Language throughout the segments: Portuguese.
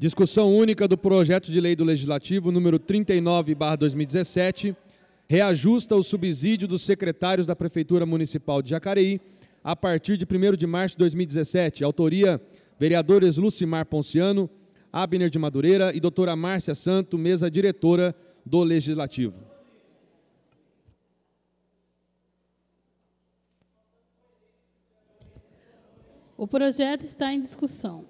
Discussão única do projeto de lei do Legislativo número 39/2017, reajusta o subsídio dos secretários da Prefeitura Municipal de Jacareí a partir de 1 de março de 2017. Autoria: vereadores Lucimar Ponciano, Abner de Madureira e doutora Márcia Santo, mesa diretora do Legislativo. O projeto está em discussão.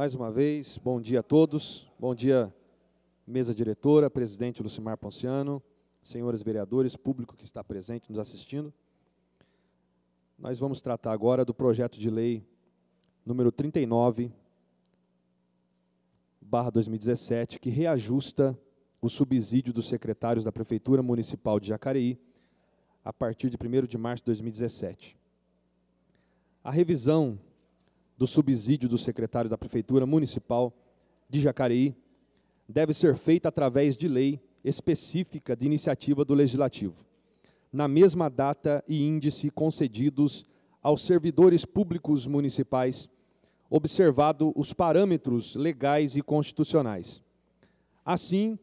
Mais uma vez, bom dia a todos. Bom dia, mesa diretora, presidente Lucimar Ponciano, senhores vereadores, público que está presente nos assistindo. Nós vamos tratar agora do projeto de lei número 39 barra 2017, que reajusta o subsídio dos secretários da Prefeitura Municipal de Jacareí a partir de 1 de março de 2017. A revisão do subsídio do secretário da Prefeitura Municipal de Jacareí deve ser feita através de lei específica de iniciativa do Legislativo, na mesma data e índice concedidos aos servidores públicos municipais, observado os parâmetros legais e constitucionais. Assim,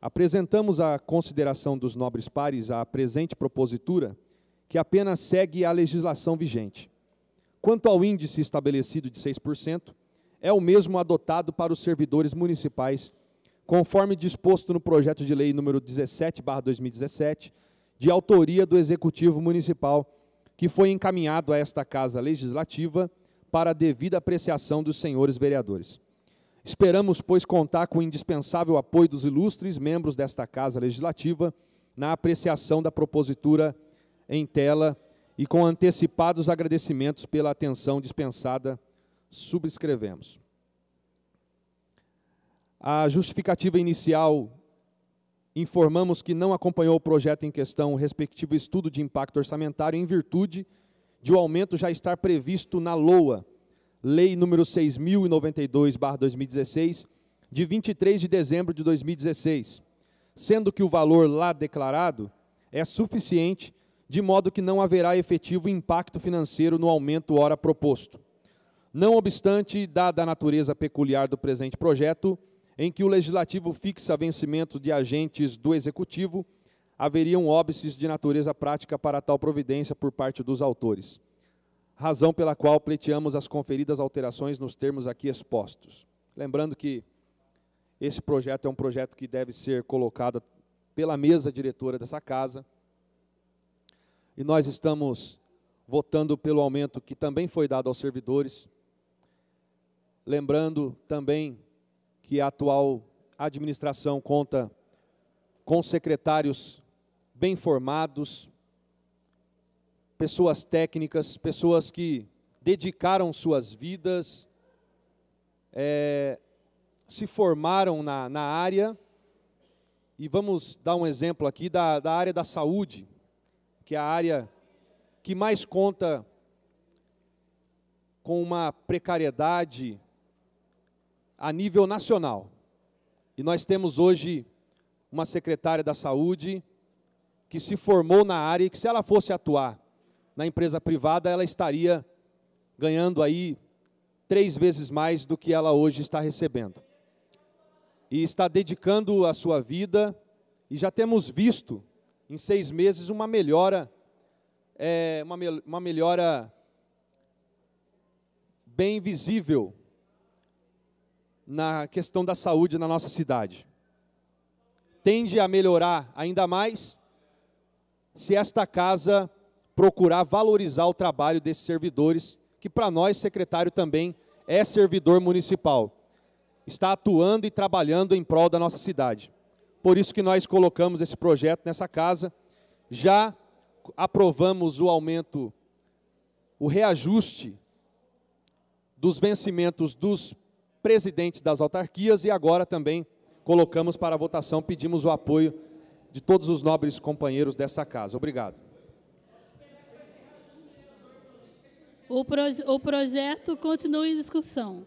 apresentamos à consideração dos nobres pares a presente propositura, que apenas segue a legislação vigente. Quanto ao índice estabelecido de 6%, é o mesmo adotado para os servidores municipais, conforme disposto no projeto de lei número 17/2017, de autoria do Executivo Municipal, que foi encaminhado a esta Casa Legislativa para a devida apreciação dos senhores vereadores. Esperamos, pois, contar com o indispensável apoio dos ilustres membros desta Casa Legislativa na apreciação da propositura em tela e com antecipados agradecimentos pela atenção dispensada, subscrevemos. A justificativa inicial informamos que não acompanhou o projeto em questão o respectivo estudo de impacto orçamentário em virtude de o aumento já estar previsto na LOA, Lei número 6092/2016, de 23 de dezembro de 2016, sendo que o valor lá declarado é suficiente de modo que não haverá efetivo impacto financeiro no aumento ora proposto. Não obstante, dada a natureza peculiar do presente projeto, em que o legislativo fixa vencimento de agentes do executivo, haveriam óbices de natureza prática para tal providência por parte dos autores. Razão pela qual pleiteamos as conferidas alterações nos termos aqui expostos. Lembrando que esse projeto é um projeto que deve ser colocado pela mesa diretora dessa casa, e nós estamos votando pelo aumento que também foi dado aos servidores. Lembrando também que a atual administração conta com secretários bem formados, pessoas técnicas, pessoas que dedicaram suas vidas, é, se formaram na, na área, e vamos dar um exemplo aqui da, da área da saúde que é a área que mais conta com uma precariedade a nível nacional. E nós temos hoje uma secretária da saúde que se formou na área e que se ela fosse atuar na empresa privada, ela estaria ganhando aí três vezes mais do que ela hoje está recebendo. E está dedicando a sua vida, e já temos visto em seis meses uma melhora, é, uma, uma melhora bem visível na questão da saúde na nossa cidade. Tende a melhorar ainda mais se esta casa procurar valorizar o trabalho desses servidores, que para nós, secretário, também é servidor municipal. Está atuando e trabalhando em prol da nossa cidade. Por isso que nós colocamos esse projeto nessa casa. Já aprovamos o aumento, o reajuste dos vencimentos dos presidentes das autarquias e agora também colocamos para votação, pedimos o apoio de todos os nobres companheiros dessa casa. Obrigado. O, pro, o projeto continua em discussão.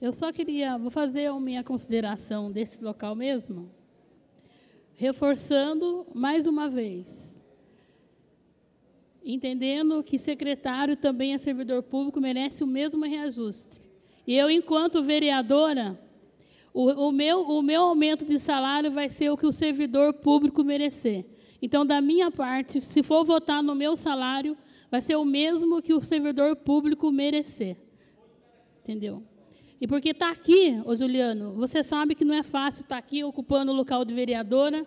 Eu só queria, vou fazer a minha consideração desse local mesmo, reforçando mais uma vez, entendendo que secretário também é servidor público, merece o mesmo reajuste. E eu, enquanto vereadora, o, o, meu, o meu aumento de salário vai ser o que o servidor público merecer. Então, da minha parte, se for votar no meu salário, vai ser o mesmo que o servidor público merecer. Entendeu? E porque está aqui, ô Juliano, você sabe que não é fácil estar tá aqui ocupando o local de vereadora,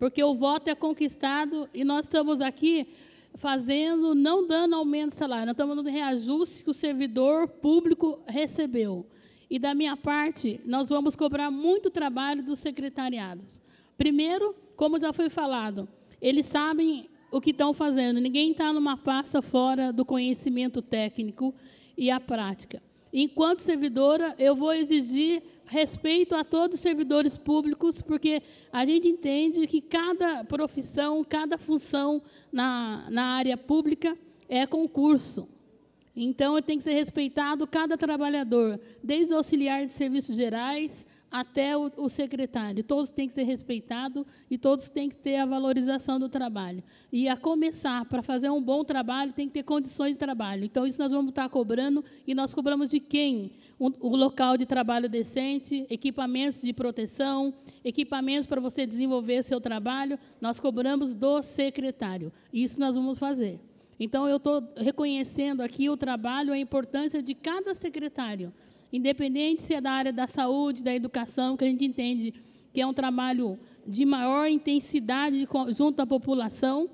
porque o voto é conquistado e nós estamos aqui fazendo, não dando aumento de salário, nós estamos dando reajuste que o servidor público recebeu. E da minha parte, nós vamos cobrar muito trabalho dos secretariados. Primeiro, como já foi falado, eles sabem o que estão fazendo, ninguém está numa pasta fora do conhecimento técnico e a prática. Enquanto servidora, eu vou exigir respeito a todos os servidores públicos, porque a gente entende que cada profissão, cada função na, na área pública é concurso. Então, tem que ser respeitado cada trabalhador, desde o auxiliar de serviços gerais até o, o, secretário. Todos têm que ser respeitados e todos têm que ter a valorização do trabalho. E a começar, para fazer um bom trabalho, tem que ter condições de trabalho. Então, isso nós vamos estar cobrando e nós cobramos de quem? O, local de trabalho decente, equipamentos de proteção, equipamentos para você desenvolver seu trabalho, nós cobramos do secretário. Isso nós vamos fazer. Então, eu estou reconhecendo aqui o trabalho, a importância de cada secretário independente se é da área da saúde, da educação, que a gente entende que é um trabalho de maior intensidade junto à população,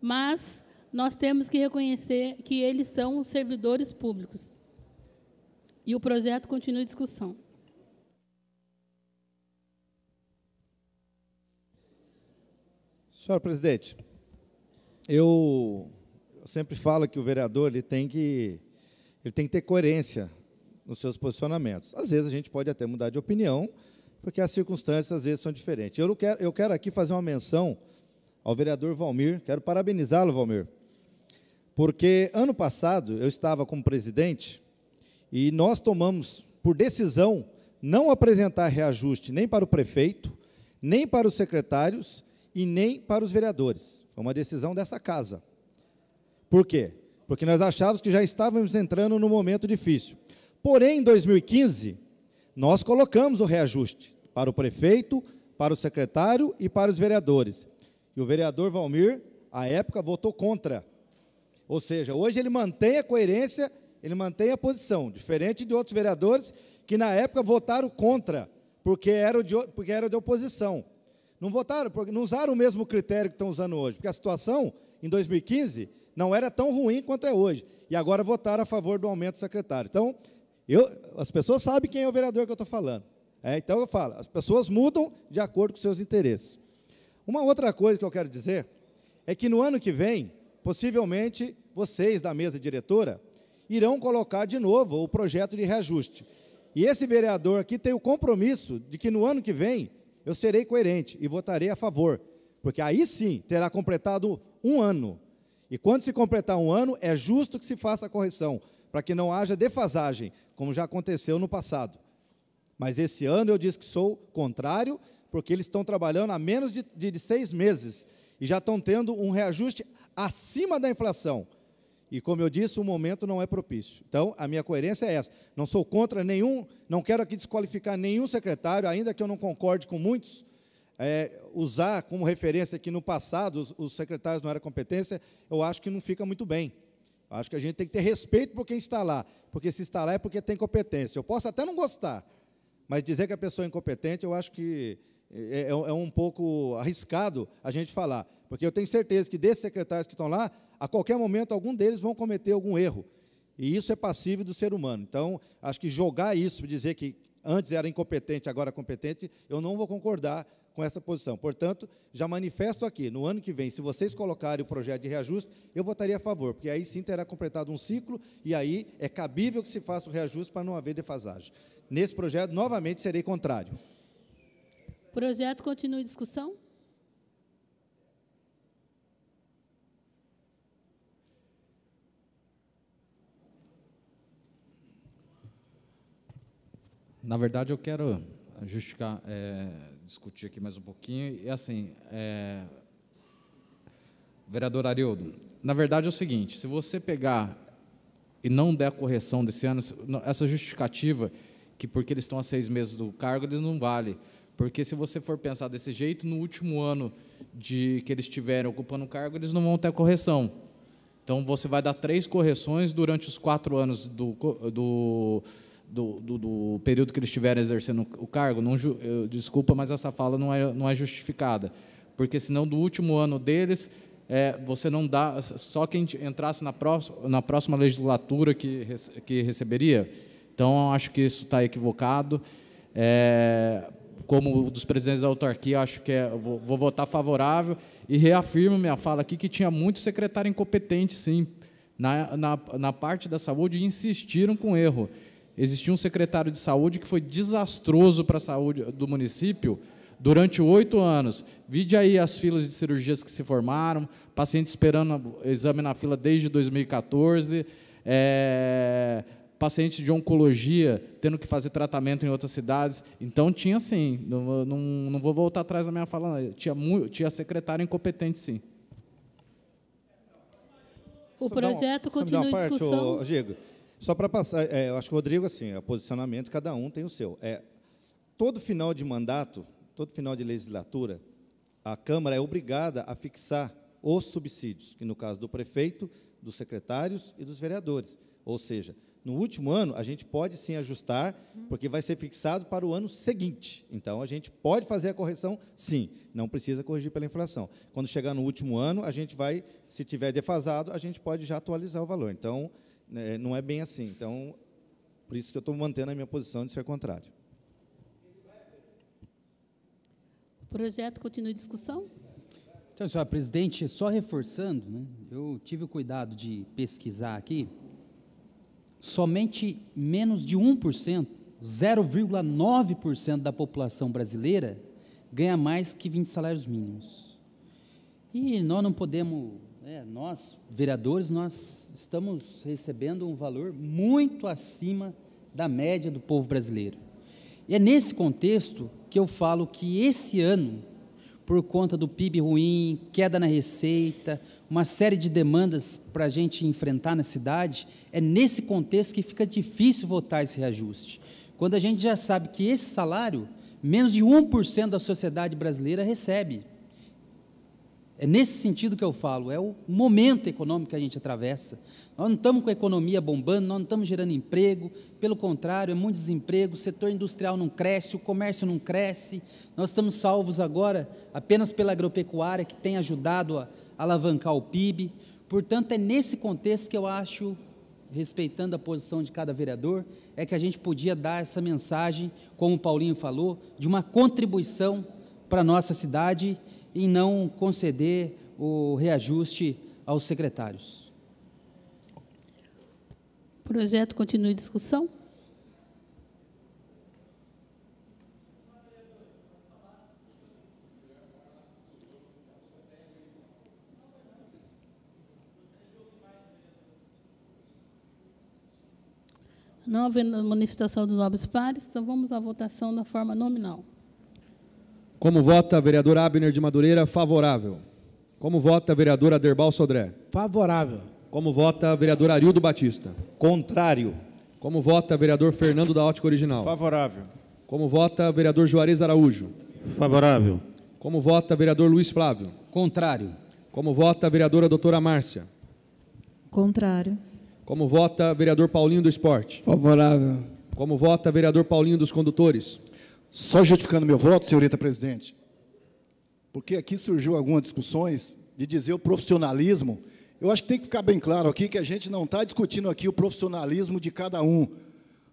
mas nós temos que reconhecer que eles são servidores públicos. E o projeto continua em discussão. Senhora presidente, eu, eu sempre falo que o vereador ele tem que ele tem que ter coerência nos seus posicionamentos. Às vezes a gente pode até mudar de opinião, porque as circunstâncias às vezes são diferentes. Eu quero, eu quero aqui fazer uma menção ao vereador Valmir, quero parabenizá-lo, Valmir, porque ano passado eu estava como presidente e nós tomamos por decisão não apresentar reajuste nem para o prefeito, nem para os secretários e nem para os vereadores. Foi uma decisão dessa casa. Por quê? Porque nós achávamos que já estávamos entrando num momento difícil. Porém, em 2015, nós colocamos o reajuste para o prefeito, para o secretário e para os vereadores. E o vereador Valmir, à época, votou contra. Ou seja, hoje ele mantém a coerência, ele mantém a posição, diferente de outros vereadores que na época votaram contra, porque eram de, porque eram de oposição. Não votaram, porque não usaram o mesmo critério que estão usando hoje, porque a situação em 2015 não era tão ruim quanto é hoje. E agora votaram a favor do aumento do secretário. Então, eu, as pessoas sabem quem é o vereador que eu estou falando. É, então eu falo, as pessoas mudam de acordo com seus interesses. Uma outra coisa que eu quero dizer é que no ano que vem, possivelmente, vocês da mesa diretora irão colocar de novo o projeto de reajuste. E esse vereador aqui tem o compromisso de que no ano que vem eu serei coerente e votarei a favor, porque aí sim terá completado um ano. E quando se completar um ano, é justo que se faça a correção para que não haja defasagem, como já aconteceu no passado. Mas esse ano eu disse que sou contrário, porque eles estão trabalhando há menos de, de, de seis meses e já estão tendo um reajuste acima da inflação. E como eu disse, o momento não é propício. Então, a minha coerência é essa. Não sou contra nenhum, não quero aqui desqualificar nenhum secretário, ainda que eu não concorde com muitos, é, usar como referência que no passado os, os secretários não eram competência, eu acho que não fica muito bem. Acho que a gente tem que ter respeito por quem está lá, porque se está lá é porque tem competência. Eu posso até não gostar, mas dizer que a pessoa é incompetente, eu acho que é, é, é um pouco arriscado a gente falar, porque eu tenho certeza que desses secretários que estão lá, a qualquer momento algum deles vão cometer algum erro, e isso é passivo do ser humano. Então, acho que jogar isso, dizer que antes era incompetente, agora é competente, eu não vou concordar com essa posição. Portanto, já manifesto aqui, no ano que vem, se vocês colocarem o projeto de reajuste, eu votaria a favor, porque aí sim terá completado um ciclo e aí é cabível que se faça o reajuste para não haver defasagem. Nesse projeto, novamente, serei contrário. Projeto continua em discussão? Na verdade, eu quero justificar. É discutir aqui mais um pouquinho. E assim, é... vereador Ariildo, na verdade é o seguinte: se você pegar e não der a correção desse ano, essa justificativa que porque eles estão a seis meses do cargo, eles não vale. Porque se você for pensar desse jeito, no último ano de que eles estiverem ocupando o cargo, eles não vão ter correção. Então você vai dar três correções durante os quatro anos do, do do, do, do, período que eles estiverem exercendo o cargo, não, eu, desculpa, mas essa fala não é, não é justificada, porque senão do último ano deles, é, você não dá, só quem entrasse na próxima, na próxima legislatura que, que receberia. Então, acho que isso está equivocado. É, como dos presidentes da autarquia, acho que é, vou, vou votar favorável e reafirmo minha fala aqui que tinha muito secretário incompetente, sim, na, na, na parte da saúde e insistiram com erro. Existia um secretário de saúde que foi desastroso para a saúde do município durante oito anos. Vide aí as filas de cirurgias que se formaram, paciente esperando exame na fila desde 2014, é, paciente de oncologia tendo que fazer tratamento em outras cidades. Então, tinha sim, não, não, não vou voltar atrás da minha fala, não. tinha, tinha secretário incompetente, sim. O projeto continua em discussão. Ô, Diego, só para passar, é, eu acho que o Rodrigo, assim, é posicionamento, cada um tem o seu. É, todo final de mandato, todo final de legislatura, a Câmara é obrigada a fixar os subsídios, que no caso do prefeito, dos secretários e dos vereadores. Ou seja, no último ano, a gente pode sim ajustar, porque vai ser fixado para o ano seguinte. Então, a gente pode fazer a correção, sim. Não precisa corrigir pela inflação. Quando chegar no último ano, a gente vai, se tiver defasado, a gente pode já atualizar o valor. Então, é, não é bem assim. Então, por isso que eu estou mantendo a minha posição de ser contrário. O projeto continua em discussão? Então, senhora presidente, só reforçando, né, eu tive o cuidado de pesquisar aqui, somente menos de 1%, 0,9% da população brasileira ganha mais que 20 salários mínimos. E nós não podemos é, nós, vereadores, nós estamos recebendo um valor muito acima da média do povo brasileiro. E é nesse contexto que eu falo que esse ano, por conta do PIB ruim, queda na receita, uma série de demandas para a gente enfrentar na cidade, é nesse contexto que fica difícil votar esse reajuste. Quando a gente já sabe que esse salário, menos de 1% da sociedade brasileira recebe. É nesse sentido que eu falo, é o momento econômico que a gente atravessa. Nós não estamos com a economia bombando, nós não estamos gerando emprego, pelo contrário, é muito desemprego, o setor industrial não cresce, o comércio não cresce. Nós estamos salvos agora apenas pela agropecuária, que tem ajudado a alavancar o PIB. Portanto, é nesse contexto que eu acho, respeitando a posição de cada vereador, é que a gente podia dar essa mensagem, como o Paulinho falou, de uma contribuição para a nossa cidade em não conceder o reajuste aos secretários. O projeto continua em discussão. Não havendo manifestação dos nobres pares, então vamos à votação da forma nominal. Como vota vereador Abner de Madureira? Favorável. Como vota vereador Aderbal Sodré? Favorável. Como vota vereador Arildo Batista? Contrário. Como vota vereador Fernando da Ótica Original? Favorável. Como vota vereador Juarez Araújo? Favorável. Como vota vereador Luiz Flávio? Contrário. Como vota a vereadora doutora Márcia? Contrário. Como vota vereador Paulinho do Esporte? Favorável. Como vota vereador Paulinho dos Condutores? Só justificando meu voto, senhorita presidente, porque aqui surgiu algumas discussões de dizer o profissionalismo. Eu acho que tem que ficar bem claro aqui que a gente não está discutindo aqui o profissionalismo de cada um,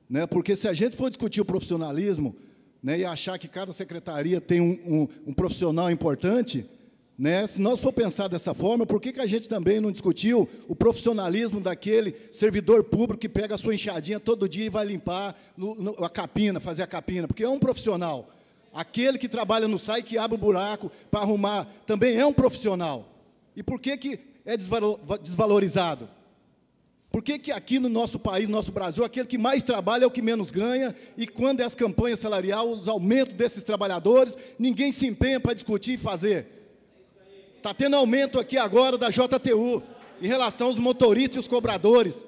né? porque se a gente for discutir o profissionalismo né, e achar que cada secretaria tem um, um, um profissional importante, né? Se nós for pensar dessa forma, por que, que a gente também não discutiu o profissionalismo daquele servidor público que pega a sua enxadinha todo dia e vai limpar no, no, a capina, fazer a capina? Porque é um profissional. Aquele que trabalha no SAI, que abre o buraco para arrumar, também é um profissional. E por que, que é desvalorizado? Por que, que aqui no nosso país, no nosso Brasil, aquele que mais trabalha é o que menos ganha, e quando é as campanhas salariais, os aumentos desses trabalhadores, ninguém se empenha para discutir e fazer? Está tendo aumento aqui agora da JTU em relação aos motoristas e os cobradores.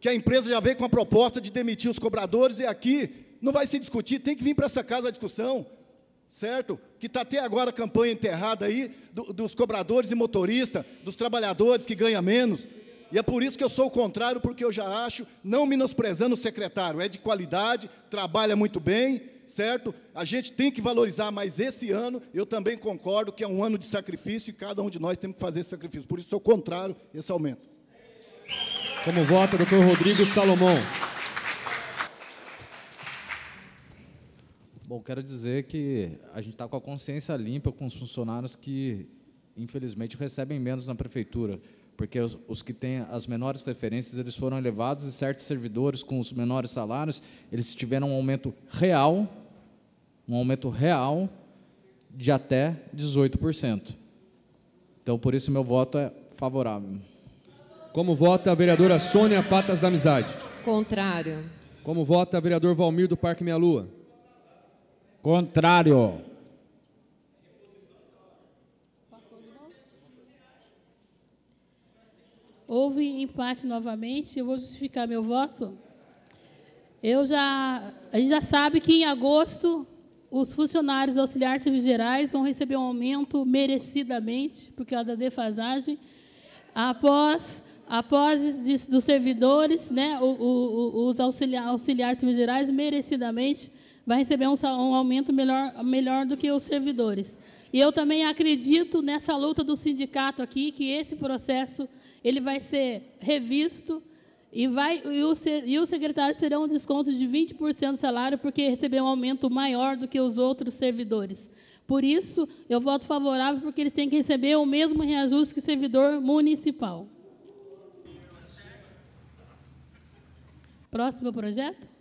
Que a empresa já veio com a proposta de demitir os cobradores e aqui não vai se discutir, tem que vir para essa casa a discussão, certo? Que está até agora a campanha enterrada aí do, dos cobradores e motoristas, dos trabalhadores que ganham menos. E é por isso que eu sou o contrário, porque eu já acho, não menosprezando o secretário, é de qualidade, trabalha muito bem, certo? A gente tem que valorizar, mas esse ano eu também concordo que é um ano de sacrifício e cada um de nós tem que fazer esse sacrifício. Por isso, sou contrário esse aumento. Como vota, doutor Rodrigo Salomão. Bom, quero dizer que a gente está com a consciência limpa com os funcionários que, infelizmente, recebem menos na prefeitura porque os, os, que têm as menores referências eles foram elevados e certos servidores com os menores salários eles tiveram um aumento real, um aumento real de até 18%. Então, por isso meu voto é favorável. Como vota a vereadora Sônia Patas da Amizade? Contrário. Como vota o vereador Valmir do Parque Meia Lua? Contrário. houve empate novamente, eu vou justificar meu voto. Eu já, a gente já sabe que em agosto os funcionários auxiliares civis gerais vão receber um aumento merecidamente por causa é da defasagem. Após, após de, dos servidores, né, o, o, os auxiliares auxiliar civis gerais merecidamente vai receber um, um aumento melhor, melhor do que os servidores. E eu também acredito nessa luta do sindicato aqui, que esse processo ele vai ser revisto e, vai, e, o, e os secretários terão um desconto de 20% do salário, porque receberam um aumento maior do que os outros servidores. Por isso, eu voto favorável, porque eles têm que receber o mesmo reajuste que o servidor municipal. Próximo projeto?